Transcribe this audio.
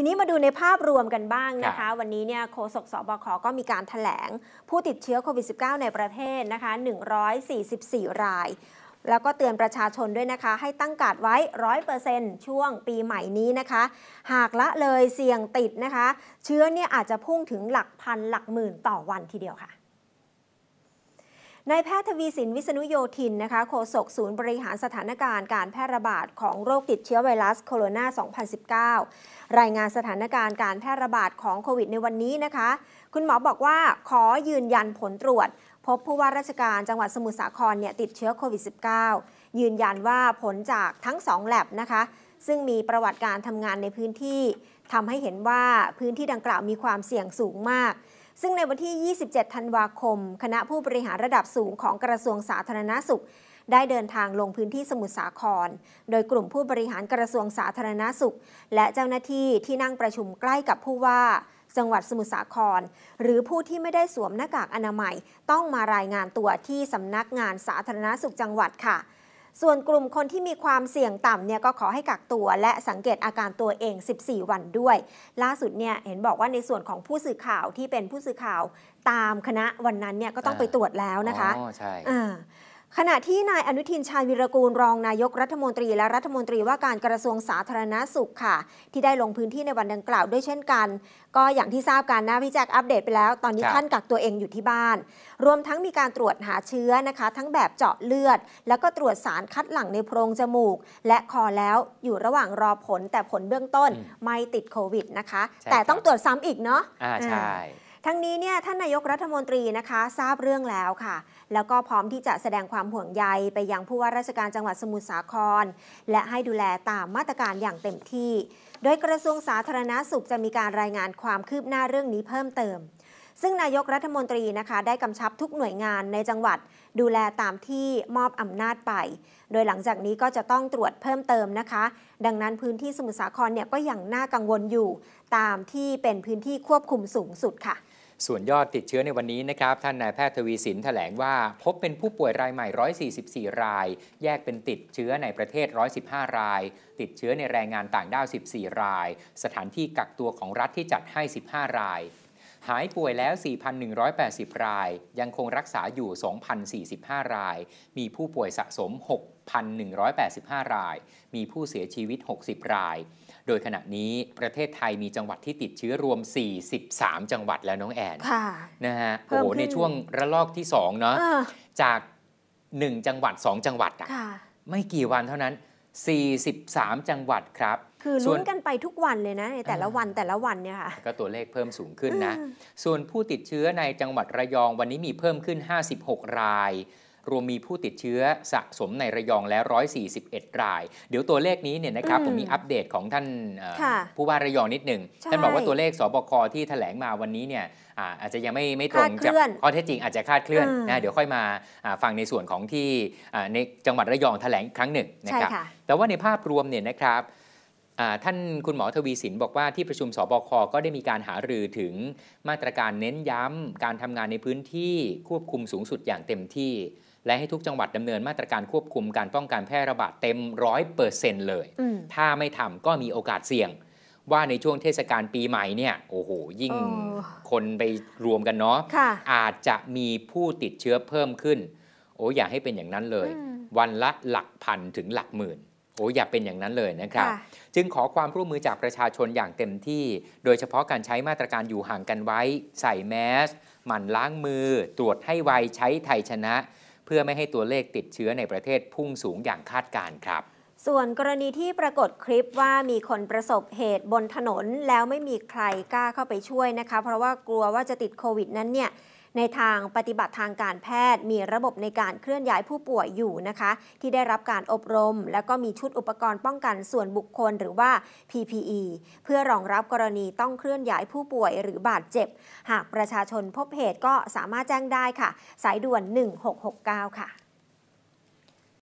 ทีนี้มาดูในภาพรวมกันบ้างนะคะ วันนี้เนี่ยโฆษกสบคก็มีการถแถลงผู้ติดเชื้อโควิด -19 ในประเทศนะคะ 144 ราย แล้วก็เตือนประชาชนด้วยนะคะ ให้ตั้งกาดไว้รร้ออยเเป์นต์ช่วงปีใหม่นี้นะคะ หากละเลยเสี่ยงติดนะคะ เชื้อเนี่ยอาจจะพุ่งถึงหลักพันหลักหมื่นต่อวันทีเดียวค่ะนายแพทย์ทวีสินวิษณุโยธินนะคะโฆษกศูนย์บริหารสถานการณ์การแพร่ระบาดของโรคติดเชื้อไวรัสโคโรนา 2019 รายงานสถานการณ์การแพร่ระบาดของโควิดในวันนี้นะคะ คุณหมอบอกว่าขอยืนยันผลตรวจพบผู้ว่าราชการจังหวัดสมุทรสาครเนี่ยติดเชื้อโควิด -19 ยืนยันว่าผลจากทั้งสองแลบนะคะซึ่งมีประวัติการทำงานในพื้นที่ทำให้เห็นว่าพื้นที่ดังกล่าวมีความเสี่ยงสูงมากซึ่งในวันที่ 27 ธันวาคม คณะผู้บริหารระดับสูงของกระทรวงสาธารณาสุข ได้เดินทางลงพื้นที่สมุทรสาคร โดยกลุ่มผู้บริหารกระทรวงสาธารณาสุข และเจ้าหน้าที่ที่นั่งประชุมใกล้กับผู้ว่า จังหวัดสมุทรสาคร หรือผู้ที่ไม่ได้สวมหน้ากากอนามัยต้องมารายงานตัวที่สำนักงานสาธารณสุขจังหวัดค่ะส่วนกลุ่มคนที่มีความเสี่ยงต่ำเนี่ยก็ขอให้กักตัว และสังเกตอาการตัวเอง 14 วันด้วย ล่าสุดเนี่ยเห็นบอกว่าในส่วนของผู้สื่อข่าวที่เป็นผู้สื่อข่าวตามคณะวันนั้นเนี่ยก็ต้องไปตรวจแล้วนะคะอ๋อใช่ขณะที่นายอนุทินชาญวิรกูลรองนายกรัฐมนตรีและรัฐมนตรีว่าการกระทรวงสาธารณาสุขค่ะ ที่ได้ลงพื้นที่ในวันดังกล่าวด้วยเช่นกัน ก็อย่างที่ทราบกันนะพี่แจ็คอัปเดตไปแล้ว ตอนนี้ท่านกักตัวเองอยู่ที่บ้าน รวมทั้งมีการตรวจหาเชื้อนะคะ ทั้งแบบเจาะเลือดแล้วก็ตรวจสารคัดหลั่งในโพรงจมูก และคอแล้วอยู่ระหว่างรอผลแต่ผลเบื้องต้นไม่ติดโควิดนะคะแต่ต้องตรวจซ้ำอีกเนาะอ่าใช่ทั้งนี้เนี่ยท่านนายกรัฐมนตรีนะคะทราบเรื่องแล้วค่ะ แล้วก็พร้อมที่จะแสดงความห่วงใยไปยังผู้ว่าราชการจังหวัดสมุทรสาคร และให้ดูแลตามมาตรการอย่างเต็มที่ โดยกระทรวงสาธารณาสุขจะมีการรายงานความคืบหน้าเรื่องนี้เพิ่มเติม ซึ่งนายกรัฐมนตรีนะคะได้กำชับทุกหน่วยงานในจังหวัด ดูแลตามที่มอบอำนาจไป โดยหลังจากนี้ก็จะต้องตรวจเพิ่มเติมนะคะ ดังนั้นพื้นที่สมุทรสาครเนี่ยก็ยังน่ากังวลอยู่ตามที่เป็นพื้นที่ควบคุมสูงสุดค่ะส่วนยอดติดเชื้อในวันนี้นะครับ ท่านนายแพทย์ทวีสินแถลงว่าพบเป็นผู้ป่วยรายใหม่ 144 ราย แยกเป็นติดเชื้อในประเทศ 115ราย ติดเชื้อในแรงงานต่างด้าว 14 ราย สถานที่กักตัวของรัฐที่จัดให้ 15 รายหายป่วยแล้ว 4,180 ราย ยังคงรักษาอยู่ 2,045 ราย มีผู้ป่วยสะสม 6,185 ราย มีผู้เสียชีวิต 60 ราย โดยขณะนี้ประเทศไทยมีจังหวัดที่ติดเชื้อรวม 43 จังหวัดแล้วน้องแอนะนะฮะ โอ้โหในช่วงระลอกที่ 2 เนาะ จาก 1 จังหวัด 2 จังหวัดอะไม่กี่วันเท่านั้น 43 จังหวัดครับคือลุ้นกันไปทุกวันเลยนะในแต่ละวันแต่ละวันเนี่ยค่ะก็ตัวเลขเพิ่มสูงขึ้นนะส่วนผู้ติดเชื้อในจังหวัดระยองวันนี้มีเพิ่มขึ้น 56 ราย รวมมีผู้ติดเชื้อสะสมในระยองแล้ว141 ราย เดี๋ยวตัวเลขนี้เนี่ยนะครับผมมีอัปเดตของท่านผู้ว่าระยองนิดหนึ่งท่านบอกว่าตัวเลขสบคที่แถลงมาวันนี้เนี่ยอาจจะยังไม่ไม่ตรงจากข้อเท็จจริงอาจจะคาดเคลื่อนนะเดี๋ยวค่อยมาฟังในส่วนของที่ในจังหวัดระยองแถลงครั้งหนึ่งนะครับแต่ว่าในภาพรวมเนี่ยนะครับท่านคุณหมอทวีสินบอกว่าที่ประชุมสบคก็ได้มีการหารือถึงมาตรการเน้นย้ำการทำงานในพื้นที่ควบคุมสูงสุดอย่างเต็มที่ และให้ทุกจังหวัดดำเนินมาตรการควบคุมการป้องกันแพร่ระบาดเต็มร้อยเปอร์เซ็นต์เลย ถ้าไม่ทำก็มีโอกาสเสี่ยง ว่าในช่วงเทศกาลปีใหม่เนี่ยโอ้โห ยิ่งคนไปรวมกันเนาะะอาจจะมีผู้ติดเชื้อเพิ่มขึ้น โอ้อย่าให้เป็นอย่างนั้นเลย วันละหลักพันถึงหลักหมื่นโอ้อย่าเป็นอย่างนั้นเลยนะครับ จึงขอความร่วมมือจากประชาชนอย่างเต็มที่ โดยเฉพาะการใช้มาตรการอยู่ห่างกันไว้ ใส่แมส หมั่นล้างมือ ตรวจให้ไวใช้ไทยชนะ เพื่อไม่ให้ตัวเลขติดเชื้อในประเทศพุ่งสูงอย่างคาดการครับ ส่วนกรณีที่ปรากฏคลิปว่ามีคนประสบเหตุบนถนน แล้วไม่มีใครกล้าเข้าไปช่วยนะคะเพราะว่ากลัวว่าจะติดโควิดนั้นเนี่ยในทางปฏิบัติทางการแพทย์ มีระบบในการเคลื่อนย้ายผู้ป่วยอยู่นะคะ ที่ได้รับการอบรม แล้วก็มีชุดอุปกรณ์ป้องกันส่วนบุคคลหรือว่า PPE เพื่อรองรับกรณีต้องเคลื่อนย้ายผู้ป่วยหรือบาดเจ็บ หากประชาชนพบเหตุก็สามารถแจ้งได้ค่ะ สายด่วน 1669 ค่ะ